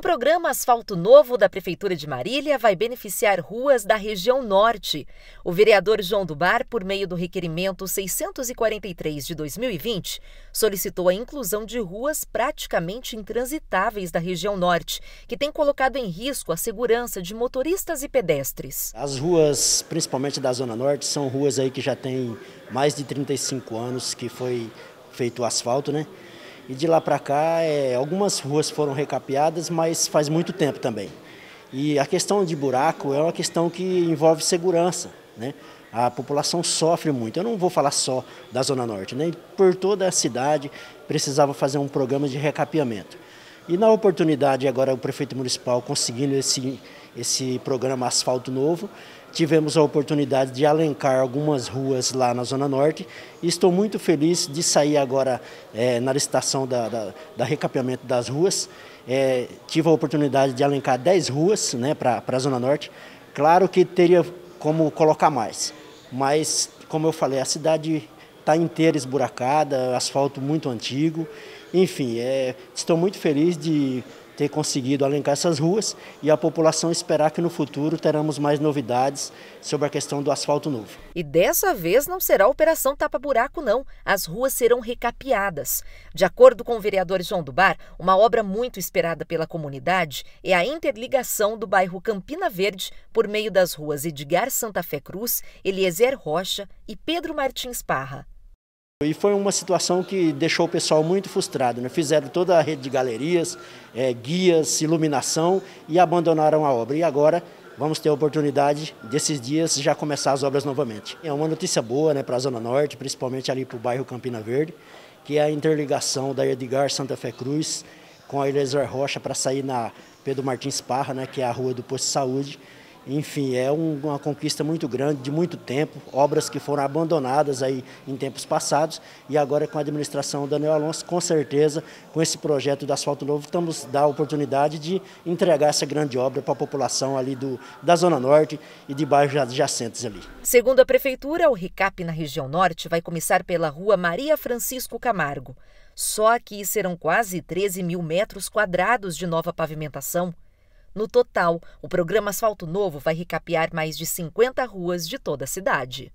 O programa Asfalto Novo da Prefeitura de Marília vai beneficiar ruas da região norte. O vereador João Dubar, por meio do requerimento 643 de 2020, solicitou a inclusão de ruas praticamente intransitáveis da região norte, que tem colocado em risco a segurança de motoristas e pedestres. As ruas, principalmente da zona norte, são ruas aí que já têm mais de 35 anos que foi feito o asfalto, né? E de lá para cá, é, algumas ruas foram recapeadas, mas faz muito tempo também. E a questão de buraco é uma questão que envolve segurança. Né? A população sofre muito. Eu não vou falar só da Zona Norte, né? por toda a cidade precisava fazer um programa de recapeamento. E na oportunidade agora o prefeito municipal conseguindo esse, esse programa Asfalto Novo, Tivemos a oportunidade de alencar algumas ruas lá na Zona Norte e estou muito feliz de sair agora é, na licitação da, da, da recapeamento das ruas. É, tive a oportunidade de alencar 10 ruas né, para a Zona Norte. Claro que teria como colocar mais, mas como eu falei, a cidade está inteira esburacada, asfalto muito antigo enfim, é, estou muito feliz de ter conseguido alencar essas ruas e a população esperar que no futuro teremos mais novidades sobre a questão do asfalto novo. E dessa vez não será operação tapa-buraco, não. As ruas serão recapeadas. De acordo com o vereador João Dubar, uma obra muito esperada pela comunidade é a interligação do bairro Campina Verde por meio das ruas Edgar Santa Fé Cruz, Eliezer Rocha e Pedro Martins Parra. E foi uma situação que deixou o pessoal muito frustrado. Né? Fizeram toda a rede de galerias, é, guias, iluminação e abandonaram a obra. E agora vamos ter a oportunidade desses dias já começar as obras novamente. É uma notícia boa né, para a Zona Norte, principalmente ali para o bairro Campina Verde, que é a interligação da Edgar Santa Fé Cruz com a Elezer Rocha para sair na Pedro Martins Parra, né, que é a rua do Posto de Saúde. Enfim, é um, uma conquista muito grande, de muito tempo, obras que foram abandonadas aí em tempos passados e agora com a administração Daniel Alonso, com certeza, com esse projeto do Asfalto Novo, estamos dar a oportunidade de entregar essa grande obra para a população ali do, da Zona Norte e de bairros adjacentes ali. Segundo a Prefeitura, o RICAP na região norte vai começar pela rua Maria Francisco Camargo. Só aqui serão quase 13 mil metros quadrados de nova pavimentação no total, o programa Asfalto Novo vai recapear mais de 50 ruas de toda a cidade.